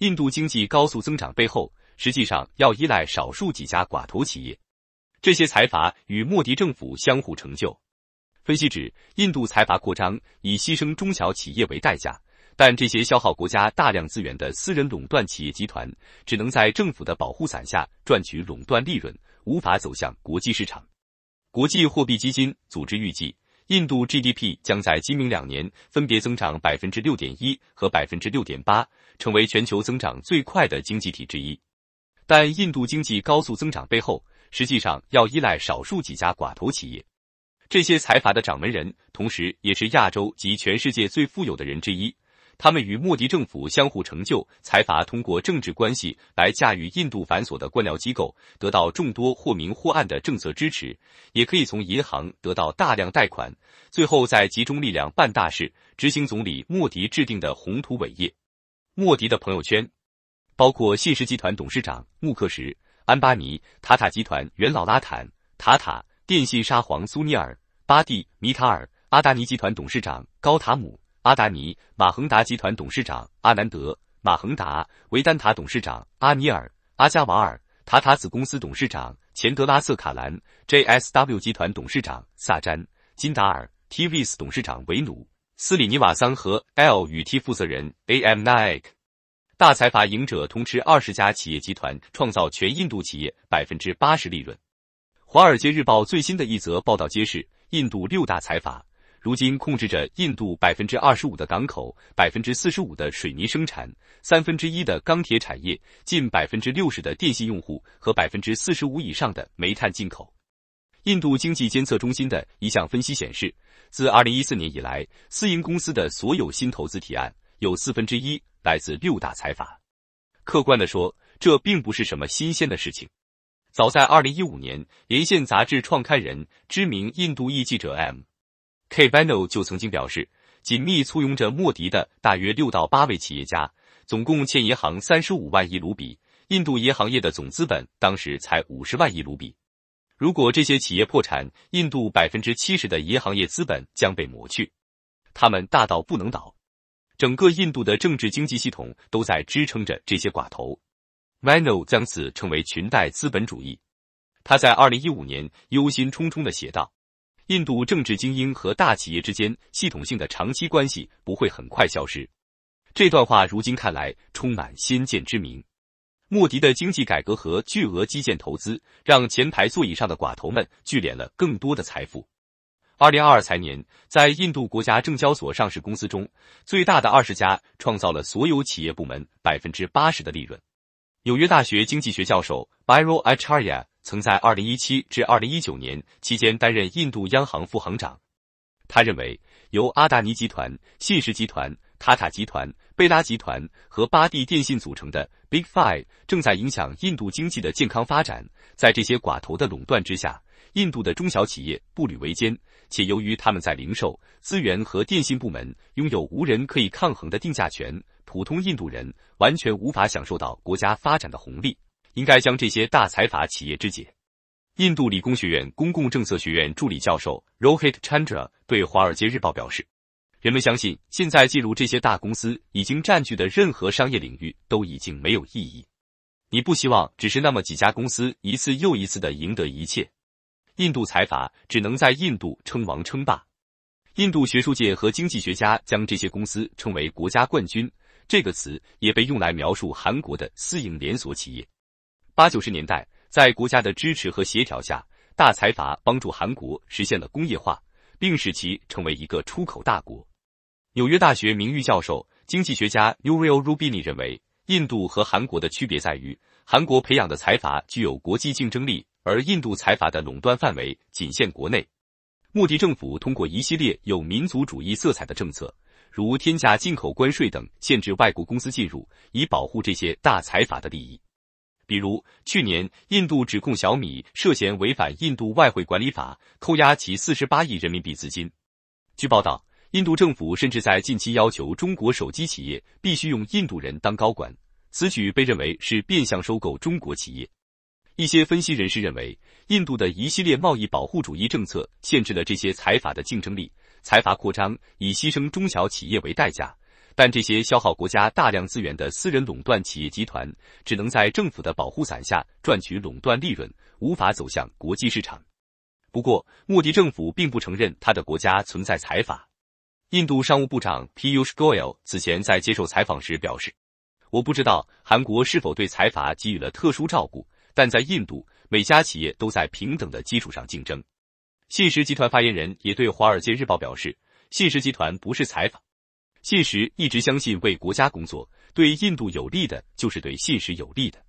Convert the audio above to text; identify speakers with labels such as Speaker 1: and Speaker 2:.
Speaker 1: 印度经济高速增长背后，实际上要依赖少数几家寡头企业。这些财阀与莫迪政府相互成就。分析指，印度财阀扩张以牺牲中小企业为代价，但这些消耗国家大量资源的私人垄断企业集团，只能在政府的保护伞下赚取垄断利润，无法走向国际市场。国际货币基金组织预计。印度 GDP 将在今明两年分别增长百分之六点一和百分之六点八，成为全球增长最快的经济体之一。但印度经济高速增长背后，实际上要依赖少数几家寡头企业。这些财阀的掌门人，同时也是亚洲及全世界最富有的人之一。他们与莫迪政府相互成就，财阀通过政治关系来驾驭印度繁琐的官僚机构，得到众多或明或暗的政策支持，也可以从银行得到大量贷款，最后再集中力量办大事，执行总理莫迪制定的宏图伟业。莫迪的朋友圈包括信实集团董事长穆克什·安巴尼、塔塔集团元老拉坦·塔塔、电信沙皇苏尼尔·巴蒂、米塔尔、阿达尼集团董事长高塔姆。阿达尼、马恒达集团董事长阿南德、马恒达维丹塔董事长阿尼尔·阿加瓦尔、塔塔子公司董事长钱德拉瑟卡兰、J S W 集团董事长萨詹·金达尔、T V S 董事长维努斯里尼瓦桑和 L 与 T 负责人 A M n 奈克。大财阀赢者通吃二十家企业集团，创造全印度企业百分之八十利润。《华尔街日报》最新的一则报道揭示，印度六大财阀。如今控制着印度百分之二十五的港口、百分之四十五的水泥生产、三分之一的钢铁产业、近百分之六十的电信用户和百分之四十五以上的煤炭进口。印度经济监测中心的一项分析显示，自二零一四年以来，私营公司的所有新投资提案有四分之一来自六大财阀。客观的说，这并不是什么新鲜的事情。早在二零一五年，连线杂志创刊人、知名印度裔记者 M。K. v a n o 就曾经表示，紧密簇拥着莫迪的大约六到八位企业家，总共欠银行三十五万亿卢比。印度银行业的总资本当时才五十万亿卢比。如果这些企业破产，印度百分之七十的银行业资本将被抹去。他们大到不能倒，整个印度的政治经济系统都在支撑着这些寡头。v a n o 将此称为“裙带资本主义”。他在二零一五年忧心忡忡的写道。印度政治精英和大企业之间系统性的长期关系不会很快消失。这段话如今看来充满先见之明。莫迪的经济改革和巨额基建投资，让前排座椅上的寡头们聚敛了更多的财富。二零二二财年，在印度国家证交所上市公司中，最大的二十家创造了所有企业部门百分之八十的利润。纽约大学经济学教授 b i r o n Acharya 曾在2017至2019年期间担任印度央行副行长。他认为，由阿达尼集团、信实集团、塔塔集团、贝拉集团和巴蒂电信组成的 Big Five 正在影响印度经济的健康发展。在这些寡头的垄断之下，印度的中小企业步履维艰。且由于他们在零售、资源和电信部门拥有无人可以抗衡的定价权，普通印度人完全无法享受到国家发展的红利。应该将这些大财阀企业肢解。印度理工学院公共政策学院助理教授 Rohit Chandra 对《华尔街日报》表示：“人们相信，现在进入这些大公司已经占据的任何商业领域都已经没有意义。你不希望只是那么几家公司一次又一次的赢得一切。”印度财阀只能在印度称王称霸。印度学术界和经济学家将这些公司称为“国家冠军”这个词也被用来描述韩国的私营连锁企业。八九十年代，在国家的支持和协调下，大财阀帮助韩国实现了工业化，并使其成为一个出口大国。纽约大学名誉教授、经济学家 Nuriel Rubini 认为，印度和韩国的区别在于，韩国培养的财阀具有国际竞争力。而印度财阀的垄断范围仅限国内，莫迪政府通过一系列有民族主义色彩的政策，如天价进口关税等，限制外国公司进入，以保护这些大财阀的利益。比如去年，印度指控小米涉嫌违反印度外汇管理法，扣押其四十八亿人民币资金。据报道，印度政府甚至在近期要求中国手机企业必须用印度人当高管，此举被认为是变相收购中国企业。一些分析人士认为，印度的一系列贸易保护主义政策限制了这些财阀的竞争力。财阀扩张以牺牲中小企业为代价，但这些消耗国家大量资源的私人垄断企业集团，只能在政府的保护伞下赚取垄断利润，无法走向国际市场。不过，莫迪政府并不承认他的国家存在财阀。印度商务部长 P U s h g o i l 此前在接受采访时表示：“我不知道韩国是否对财阀给予了特殊照顾。”但在印度，每家企业都在平等的基础上竞争。信实集团发言人也对《华尔街日报》表示，信实集团不是财阀。信实一直相信，为国家工作对印度有利的，就是对信实有利的。